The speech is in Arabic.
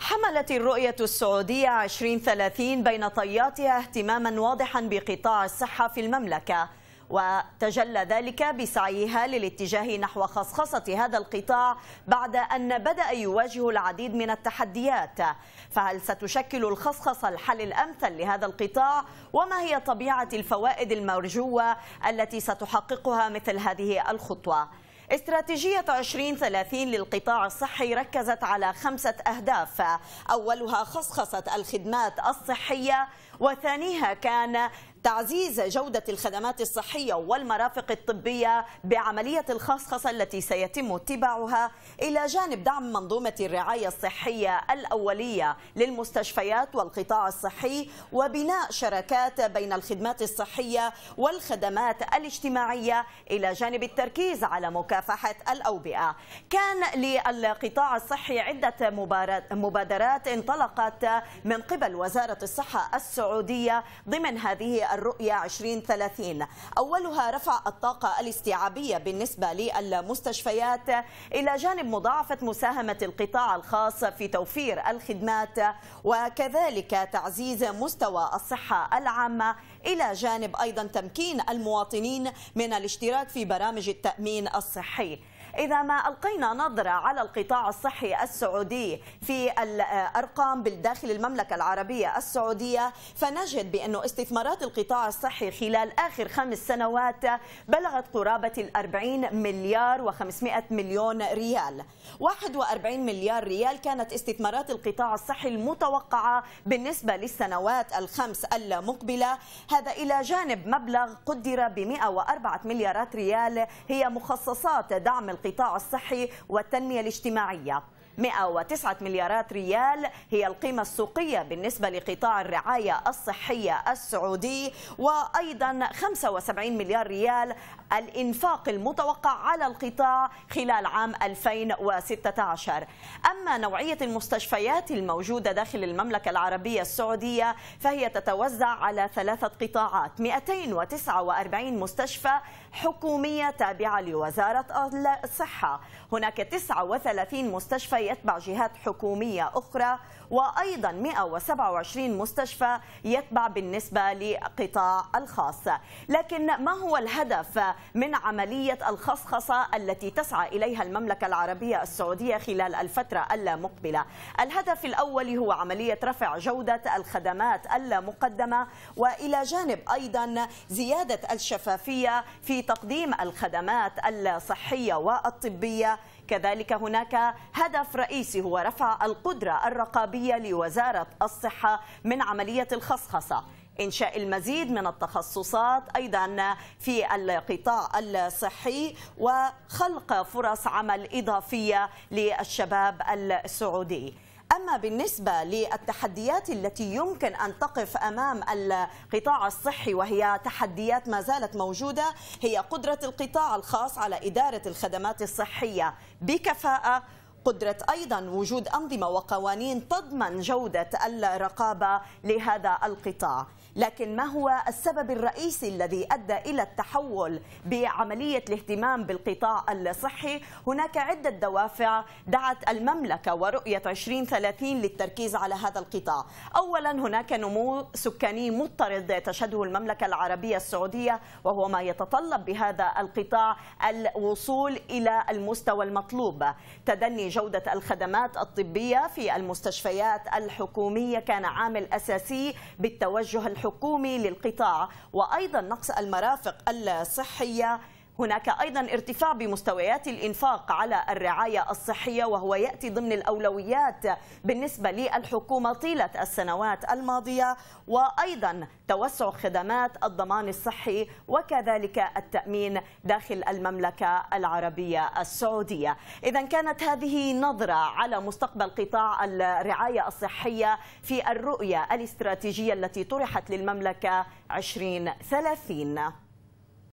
حملت الرؤية السعودية 2030 بين طياتها اهتماما واضحا بقطاع الصحة في المملكة وتجلى ذلك بسعيها للاتجاه نحو خصخصة هذا القطاع بعد أن بدأ يواجه العديد من التحديات فهل ستشكل الخصخصة الحل الأمثل لهذا القطاع وما هي طبيعة الفوائد المرجوة التي ستحققها مثل هذه الخطوة؟ استراتيجية 2030 للقطاع الصحي ركزت على خمسة أهداف أولها خصخصة الخدمات الصحية وثانيها كان تعزيز جودة الخدمات الصحية والمرافق الطبية بعملية الخصخصة التي سيتم اتباعها إلى جانب دعم منظومة الرعاية الصحية الأولية للمستشفيات والقطاع الصحي وبناء شراكات بين الخدمات الصحية والخدمات الاجتماعية إلى جانب التركيز على مكافحة الأوبئة كان للقطاع الصحي عدة مبادرات انطلقت من قبل وزارة الصحة السعودية ضمن هذه الرؤية 2030 أولها رفع الطاقة الاستيعابية بالنسبة للمستشفيات إلى جانب مضاعفة مساهمة القطاع الخاص في توفير الخدمات وكذلك تعزيز مستوى الصحة العامة إلى جانب أيضا تمكين المواطنين من الاشتراك في برامج التأمين الصحي إذا ما ألقينا نظرة على القطاع الصحي السعودي في الأرقام بالداخل المملكة العربية السعودية فنجد بأنه استثمارات القطاع الصحي خلال آخر خمس سنوات بلغت قرابة الأربعين مليار و500 مليون ريال 41 مليار ريال كانت استثمارات القطاع الصحي المتوقعة بالنسبة للسنوات الخمس المقبلة هذا إلى جانب مبلغ قدر ب 104 مليارات ريال هي مخصصات دعم القطاع القطاع الصحي والتنمية الاجتماعية 109 مليارات ريال هي القيمة السوقية بالنسبة لقطاع الرعاية الصحية السعودي وأيضا 75 مليار ريال الإنفاق المتوقع على القطاع خلال عام 2016 أما نوعية المستشفيات الموجودة داخل المملكة العربية السعودية فهي تتوزع على ثلاثة قطاعات 249 مستشفى حكومية تابعة لوزارة الصحة هناك 39 مستشفى يتبع جهات حكومية أخرى وأيضا 127 مستشفى يتبع بالنسبة لقطاع الخاص لكن ما هو الهدف من عملية الخصخصة التي تسعى إليها المملكة العربية السعودية خلال الفترة المقبلة الهدف الأول هو عملية رفع جودة الخدمات المقدمة وإلى جانب أيضا زيادة الشفافية في تقديم الخدمات الصحية والطبية كذلك هناك هدف رئيسي هو رفع القدرة الرقابية لوزارة الصحة من عملية الخصخصة إنشاء المزيد من التخصصات أيضا في القطاع الصحي وخلق فرص عمل إضافية للشباب السعودي أما بالنسبة للتحديات التي يمكن أن تقف أمام القطاع الصحي وهي تحديات ما زالت موجودة هي قدرة القطاع الخاص على إدارة الخدمات الصحية بكفاءة قدرة أيضا وجود أنظمة وقوانين تضمن جودة الرقابة لهذا القطاع لكن ما هو السبب الرئيسي الذي أدى إلى التحول بعملية الاهتمام بالقطاع الصحي هناك عدة دوافع دعت المملكة ورؤية 2030 للتركيز على هذا القطاع أولا هناك نمو سكاني مضطرد تشهده المملكة العربية السعودية وهو ما يتطلب بهذا القطاع الوصول إلى المستوى المطلوب تدني جودة الخدمات الطبية في المستشفيات الحكومية كان عامل أساسي بالتوجه الحكومي للقطاع وأيضا نقص المرافق الصحية هناك أيضا ارتفاع بمستويات الإنفاق على الرعاية الصحية وهو يأتي ضمن الأولويات بالنسبة للحكومة طيلة السنوات الماضية وأيضا توسع خدمات الضمان الصحي وكذلك التأمين داخل المملكة العربية السعودية إذا كانت هذه نظرة على مستقبل قطاع الرعاية الصحية في الرؤية الاستراتيجية التي طرحت للمملكة 2030